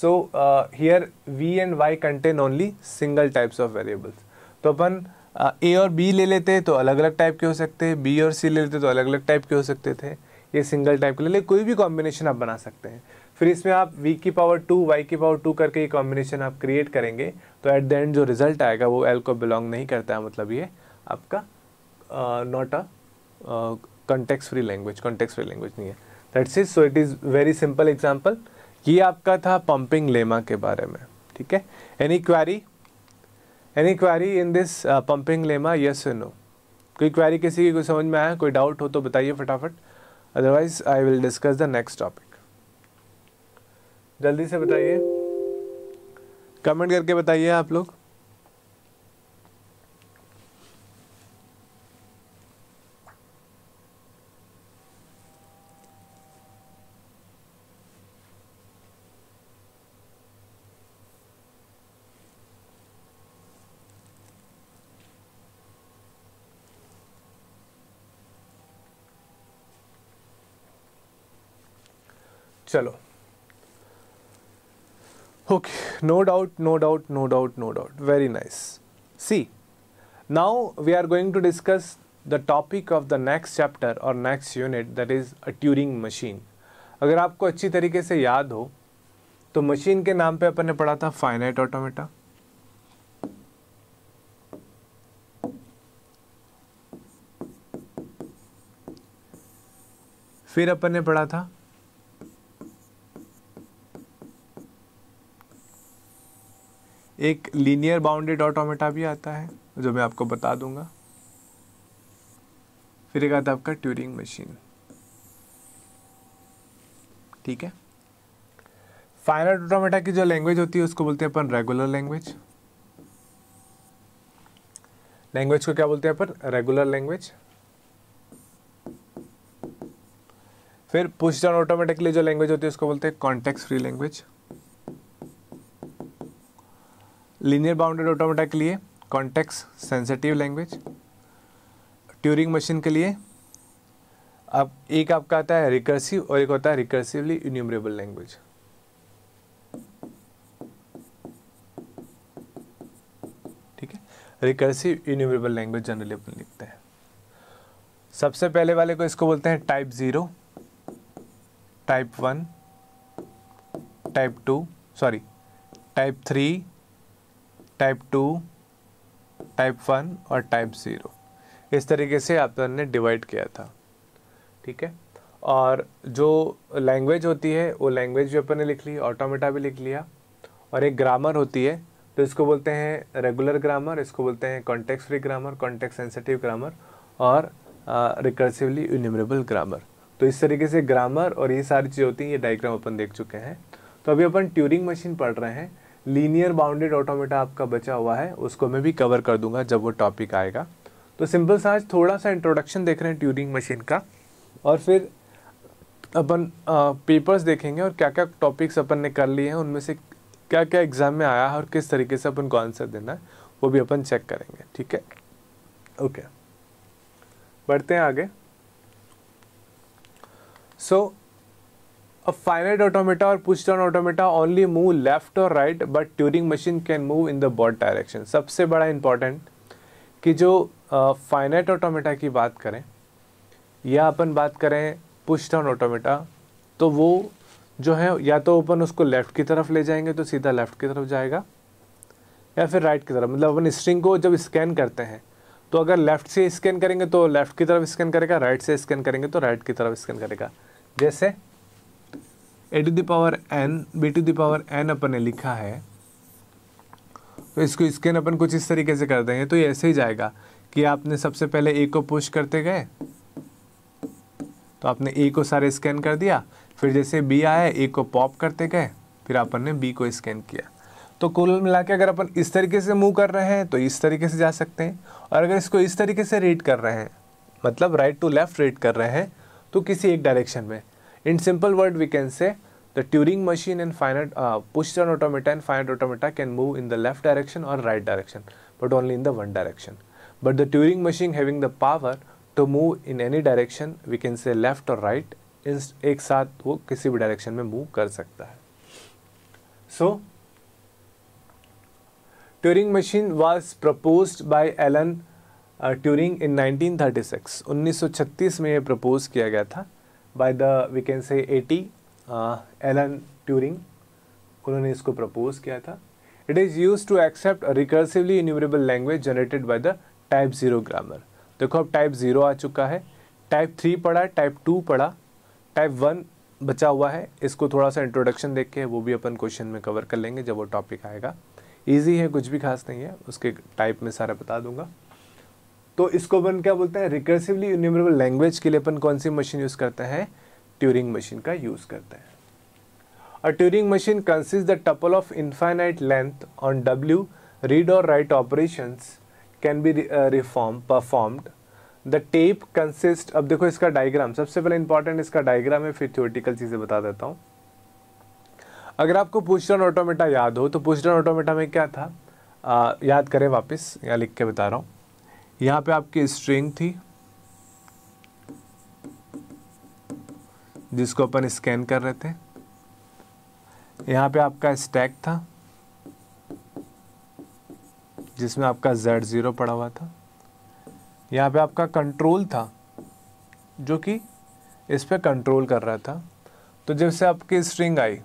so uh, here v and y contain only single types of variables तो अपन ए uh, और B ले लेते तो अलग अलग type के हो सकते हैं बी और सी ले लेते तो अलग अलग टाइप के हो सकते थे ये सिंगल टाइप के ले ले कोई भी कॉम्बिनेशन आप बना सकते हैं फिर इसमें आप वी की पावर टू वाई की पावर टू करके ये कॉम्बिनेशन आप क्रिएट करेंगे तो एट द एंड जो रिजल्ट आएगा वो एल को बिलोंग नहीं करता है मतलब ये आपका not a context free language context free language नहीं है that's is so it is very simple example ये आपका था पंपिंग लेमा के बारे में ठीक है any query any query in this pumping lemma yes no कोई क्वारी किसी की कोई समझ में आया कोई डाउट हो तो बताइए फटाफट otherwise I will discuss the next topic जल्दी से बताइए कमेंट करके बताइए आप लोग चलो okay no doubt no doubt no doubt no doubt very nice see now we are going to discuss the topic of the next chapter और next unit that is a Turing machine अगर आपको अच्छी तरीके से याद हो तो machine के नाम पे अपन ने पढ़ा था फाइनाइट ऑटोमेटा फिर अपन ने पढ़ा था एक लीनियर बाउंडेड ऑटोमेटा भी आता है जो मैं आपको बता दूंगा फिर एक आता है आपका ट्यूरिंग मशीन ठीक है फाइनल ऑटोमेटा की जो लैंग्वेज होती है उसको बोलते हैं अपन रेगुलर लैंग्वेज लैंग्वेज को क्या बोलते हैं अपन रेगुलर लैंग्वेज फिर पुश डाउन ऑटोमेटिकली जो लैंग्वेज होती है उसको बोलते हैं context free language linear bounded automata के लिए context sensitive language Turing machine के लिए अब एक आपका आता है रिकर्सिव और एक होता है रिकर्सिवली इन्यूमरेबल लैंग्वेज ठीक है रिकर्सिव इन्यूमरेबल लैंग्वेज जनरली अपन लिखते हैं सबसे पहले वाले को इसको बोलते हैं type zero type one type two sorry type three type two type one और टाइप ज़ीरो इस तरीके से अपन ने डिवाइड किया था ठीक है और जो लैंग्वेज होती है वो लैंग्वेज भी अपन ने लिख ली ऑटोमेटा भी लिख लिया और एक ग्रामर होती है तो इसको बोलते हैं रेगुलर ग्रामर इसको बोलते हैं context free grammar context sensitive grammar और रिकर्सिवली यूनिमरेबल ग्रामर तो इस तरीके से ग्रामर और ये सारी चीज़ें होती हैं ये डायग्राम अपन देख चुके हैं तो अभी अपन ट्यूरिंग मशीन पढ़ रहे हैं लीनियर बाउंडेड ऑटोमेटा आपका बचा हुआ है उसको मैं भी कवर कर दूंगा जब वो टॉपिक आएगा तो सिंपल सा आज थोड़ा सा इंट्रोडक्शन देख रहे हैं ट्यूरिंग मशीन का और फिर अपन पेपर्स देखेंगे और क्या क्या टॉपिक्स अपन ने कर लिए हैं उनमें से क्या क्या एग्ज़ाम में आया है और किस तरीके से अपन को आंसर देना है वो भी अपन चेक करेंगे ठीक है ओके बढ़ते हैं आगे सो so, फाइनाइट ऑटोमेटा और push down automata only move left और right but Turing machine can move in the both direction सबसे बड़ा इंपॉर्टेंट कि जो फाइनाइट uh, ऑटोमेटा की बात करें या अपन बात करें पुश डाउन ऑटोमेटा तो वो जो है या तो अपन उसको लेफ़्ट की तरफ ले जाएंगे तो सीधा लेफ़्ट की तरफ जाएगा या फिर राइट की तरफ मतलब अपन स्ट्रिंग को जब स्कैन करते हैं तो अगर लेफ़्ट से स्कैन करेंगे तो लेफ़्ट की तरफ स्कैन करेगा राइट से स्कैन करेंगे तो राइट की तरफ स्कैन करेगा जैसे a to the power N B to the power n अपन ने लिखा है तो इसको स्कैन अपन कुछ इस तरीके से कर देंगे तो ये ऐसे ही जाएगा कि आपने सबसे पहले ए को पुश करते गए तो आपने ए को सारे स्कैन कर दिया फिर जैसे बी आया ए को पॉप करते गए फिर अपन ने बी को स्कैन किया तो कुल मिला के अगर अपन इस तरीके से मूव कर रहे हैं तो इस तरीके से जा सकते हैं और अगर इसको इस तरीके से रीड कर रहे हैं मतलब राइट टू लेफ्ट रीड कर रहे हैं तो किसी एक डायरेक्शन में In simple word, we can say the Turing machine and finite uh, push-turn automata and finite automata can move in the left direction or right direction, but only in the one direction. But the Turing machine having the power to move in any direction, we can say left or right, एक साथ वो किसी भी direction में move कर सकता है so Turing machine was proposed by Alan Turing in 1936 1936 में ये प्रपोज किया गया था by the we can say एटी एलन ट्यूरिंग उन्होंने इसको प्रपोज किया था it is used to accept recursively enumerable language generated by the type zero grammar देखो अब टाइप ज़ीरो आ चुका है टाइप थ्री पढ़ा टाइप टू पढ़ा टाइप वन बचा हुआ है इसको थोड़ा सा इंट्रोडक्शन देख के वो भी अपन क्वेश्चन में कवर कर लेंगे जब वो टॉपिक आएगा ईजी है कुछ भी खास नहीं है उसके टाइप में सारा बता दूंगा तो इसको अपन क्या बोलते हैं रिकर्सिवली यूनिमरेबल लैंग्वेज के लिए अपन कौन सी मशीन यूज़ करता है ट्यूरिंग मशीन का यूज़ करते हैं और Turing machine consist the tuple of infinite length on W read और write operation can be reform performed the tape consist अब देखो इसका डायग्राम सबसे पहले इंपॉर्टेंट इसका डायग्राम है फिर थ्योरेटिकल चीज़ें बता देता हूँ अगर आपको पुशडन ऑटोमेटा याद हो तो पुशडन ऑटोमेटा में क्या था आ, याद करें वापस या लिख के बता रहा हूँ यहां पे आपकी स्ट्रिंग थी जिसको अपन स्कैन कर रहे थे यहां पे आपका स्टैक था जिसमें आपका जेड ज़ीरो पड़ा हुआ था यहाँ पे आपका कंट्रोल था जो कि इस पर कंट्रोल कर रहा था तो जब से आपकी string I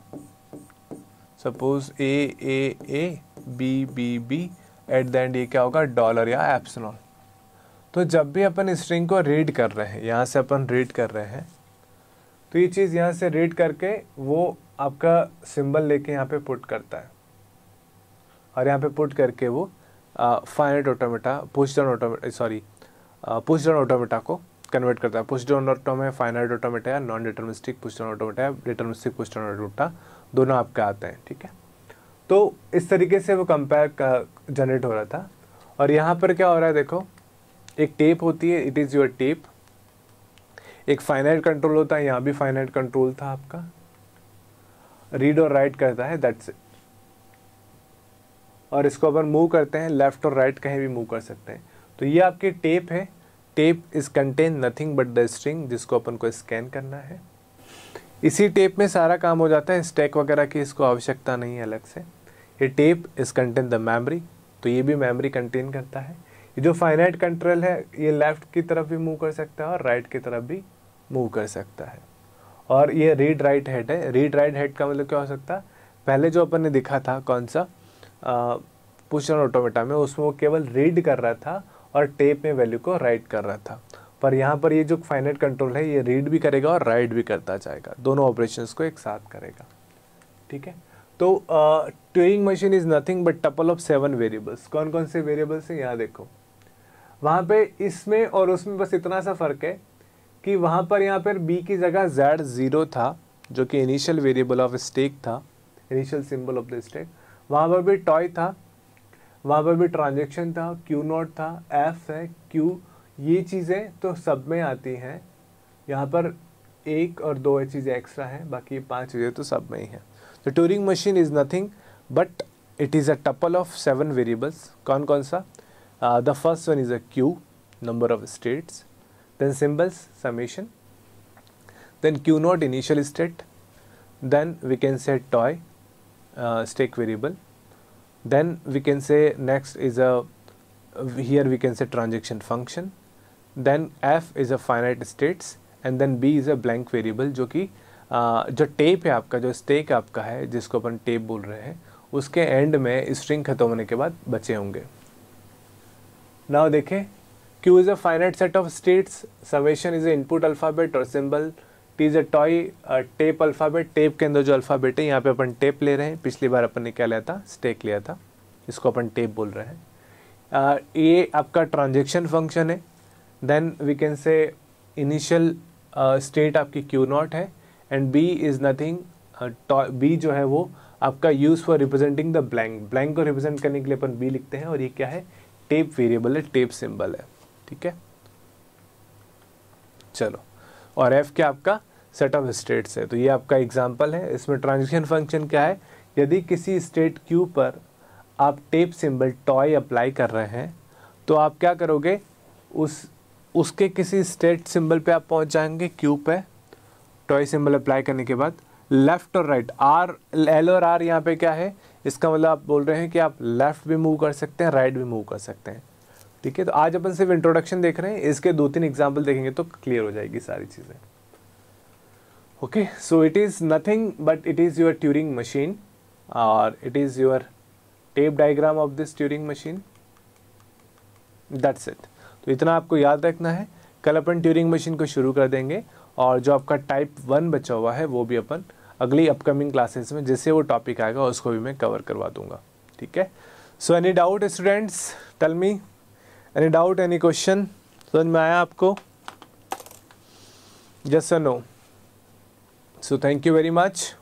suppose a a A B b b at the end ये क्या होगा डॉलर या एप्सनॉल तो जब भी अपन स्ट्रिंग को रीड कर रहे हैं यहाँ से अपन रीड कर रहे हैं तो ये चीज़ यहाँ से रीड करके वो आपका सिंबल लेके यहाँ पे पुट करता है और यहाँ पे पुट करके वो finite automata push down automata sorry push down automata को कन्वर्ट करता है push down auto finite automata या non deterministic push down automata या डिटर्मिस्टिक पुश डाउन ऑटोमेटा दोनों आपके आते हैं ठीक है तो इस तरीके से वो कंपेयर जनरेट हो रहा था और यहाँ पर क्या हो रहा है देखो एक टेप होती है इट इज़ योर टेप एक फाइनाइट कंट्रोल होता है यहाँ भी फाइनाइट कंट्रोल था आपका रीड और राइट करता है दैट्स इट और इसको अपन मूव करते हैं लेफ्ट और राइट कहीं भी मूव कर सकते हैं तो ये आपकी टेप है tape is contain nothing but the string जिसको अपन को स्कैन करना है इसी टेप में सारा काम हो जाता है स्टैक वगैरह की इसको आवश्यकता नहीं है अलग से ये tape is contain the memory तो ये भी मेमरी कंटेन करता है जो फाइनाइट कंट्रोल है ये लेफ़्ट की तरफ भी मूव कर सकता है और राइट की तरफ भी मूव कर सकता है और ये रीड राइट हेड है रीड राइट हेड का मतलब क्या हो सकता है पहले जो अपन ने दिखा था कौन सा पुशन ऑटोमेटा में उसमें वो केवल रीड कर रहा था और टेप में वैल्यू को राइट कर रहा था पर यहाँ पर ये जो फाइनाइट कंट्रोल है ये रीड भी करेगा और राइट भी करता जाएगा दोनों ऑपरेशन को एक साथ करेगा ठीक है तो Turing machine is nothing but tuple of seven variables कौन कौन से वेरिएबल्स हैं यहाँ देखो वहाँ पे इसमें और उसमें बस इतना सा फ़र्क है कि वहाँ पर यहाँ पर बी की जगह जेड ज़ीरो था जो कि इनिशियल वेरिएबल ऑफ स्टेक था initial symbol of the stack वहाँ पर भी टॉय था वहाँ पर भी ट्रांजेक्शन था क्यू नोट था एफ है क्यू ये चीज़ें तो सब में आती हैं यहाँ पर एक और दो चीज़ें एक्स्ट्रा हैं बाकी पांच चीज़ें तो सब में ही हैं तो Turing machine is nothing but it is a tuple of seven variables कौन कौन सा Uh, the first one is a Q, number of states, then symbols, summation, then Q naught initial state, then we can say toy, uh, stake variable, then we can say next is a, here we can say transaction function, then F is a finite states and then B is a blank variable जो कि जो tape है आपका जो stake आपका है जिसको अपन tape bol rahe हैं uske end mein string ख़त्म hone ke baad bache honge now देखें Q is a finite set of states summation is a input alphabet और symbol T is a toy tape alphabet tape के अंदर जो alphabet है यहाँ पे अपन tape ले रहे हैं पिछली बार अपन ने क्या लिया था स्टेक लिया था इसको अपन टेप बोल रहे हैं uh, ये आपका ट्रांजेक्शन फंक्शन है then we can say initial state आपकी क्यू नॉट है and B is nothing B जो है वो आपका use for representing the blank blank को रिप्रेजेंट करने के लिए अपन बी लिखते हैं और ये क्या है टेप वेरिएबल है टेप सिंबल है ठीक है चलो और एफ क्या आपका सेट ऑफ स्टेट्स है तो ये आपका एग्जांपल है इसमें ट्रांजिशन फंक्शन क्या है यदि किसी स्टेट क्यू पर आप टेप सिंबल टॉय अप्लाई कर रहे हैं तो आप क्या करोगे उस उसके किसी स्टेट सिंबल पे आप पहुंच जाएंगे क्यू पे टॉय सिंबल अप्लाई करने के बाद लेफ्ट और राइट आर एल और आर यहाँ पे क्या है इसका मतलब आप बोल रहे हैं कि आप लेफ़्ट भी मूव कर सकते हैं राइट भी मूव कर सकते हैं ठीक है तो आज अपन सिर्फ इंट्रोडक्शन देख रहे हैं इसके दो तीन एग्जाम्पल देखेंगे तो क्लियर हो जाएगी सारी चीज़ें okay so it is nothing but it is your Turing machine और it is your tape diagram of this Turing machine that's it तो इतना आपको याद रखना है कल अपन ट्यूरिंग मशीन को शुरू कर देंगे और जो आपका टाइप वन बचा हुआ है वो भी अपन अगली अपकमिंग क्लासेस में जैसे वो टॉपिक आएगा उसको भी मैं कवर करवा दूंगा ठीक है so any doubt students tell me any doubt any question समझ में आया आपको just no so thank you very much